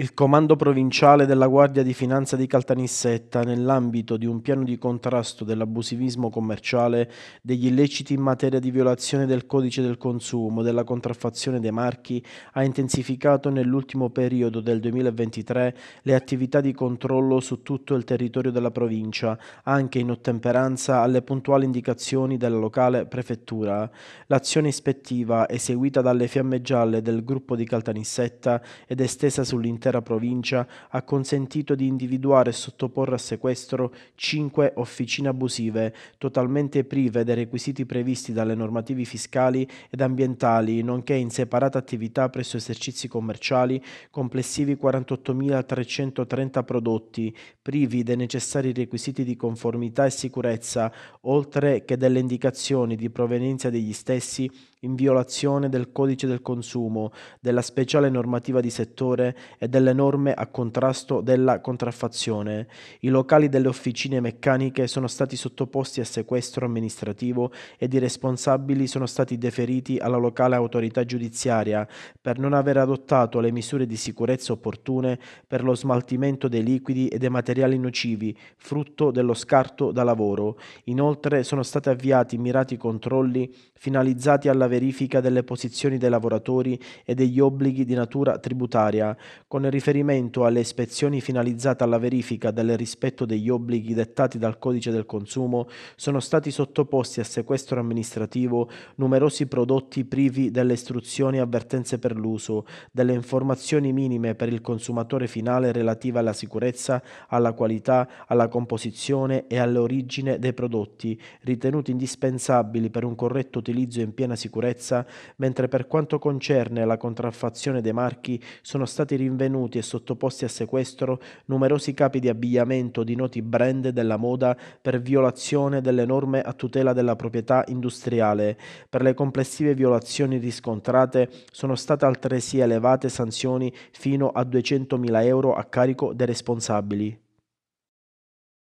Il Comando provinciale della Guardia di Finanza di Caltanissetta, nell'ambito di un piano di contrasto dell'abusivismo commerciale, degli illeciti in materia di violazione del codice del consumo, della contraffazione dei marchi, ha intensificato nell'ultimo periodo del 2023 le attività di controllo su tutto il territorio della provincia, anche in ottemperanza alle puntuali indicazioni della locale prefettura. L'azione ispettiva, eseguita dalle fiamme gialle del gruppo di Caltanissetta ed estesa sull'interno l'intera provincia ha consentito di individuare e sottoporre a sequestro cinque officine abusive, totalmente prive dei requisiti previsti dalle normative fiscali ed ambientali, nonché in separata attività presso esercizi commerciali, complessivi 48.330 prodotti, privi dei necessari requisiti di conformità e sicurezza, oltre che delle indicazioni di provenienza degli stessi in violazione del codice del consumo, della speciale normativa di settore e delle norme a contrasto della contraffazione. I locali delle officine meccaniche sono stati sottoposti a sequestro amministrativo ed i responsabili sono stati deferiti alla locale autorità giudiziaria per non aver adottato le misure di sicurezza opportune per lo smaltimento dei liquidi e dei materiali nocivi, frutto dello scarto da lavoro. Inoltre sono stati avviati mirati controlli finalizzati alla verifica delle posizioni dei lavoratori e degli obblighi di natura tributaria, con riferimento alle ispezioni finalizzate alla verifica del rispetto degli obblighi dettati dal codice del consumo, sono stati sottoposti a sequestro amministrativo numerosi prodotti privi delle istruzioni e avvertenze per l'uso, delle informazioni minime per il consumatore finale relative alla sicurezza, alla qualità, alla composizione e all'origine dei prodotti, ritenuti indispensabili per un corretto utilizzo in piena sicurezza sicurezza, mentre per quanto concerne la contraffazione dei marchi sono stati rinvenuti e sottoposti a sequestro numerosi capi di abbigliamento di noti brand della moda per violazione delle norme a tutela della proprietà industriale. Per le complessive violazioni riscontrate sono state altresì elevate sanzioni fino a 200.000 euro a carico dei responsabili.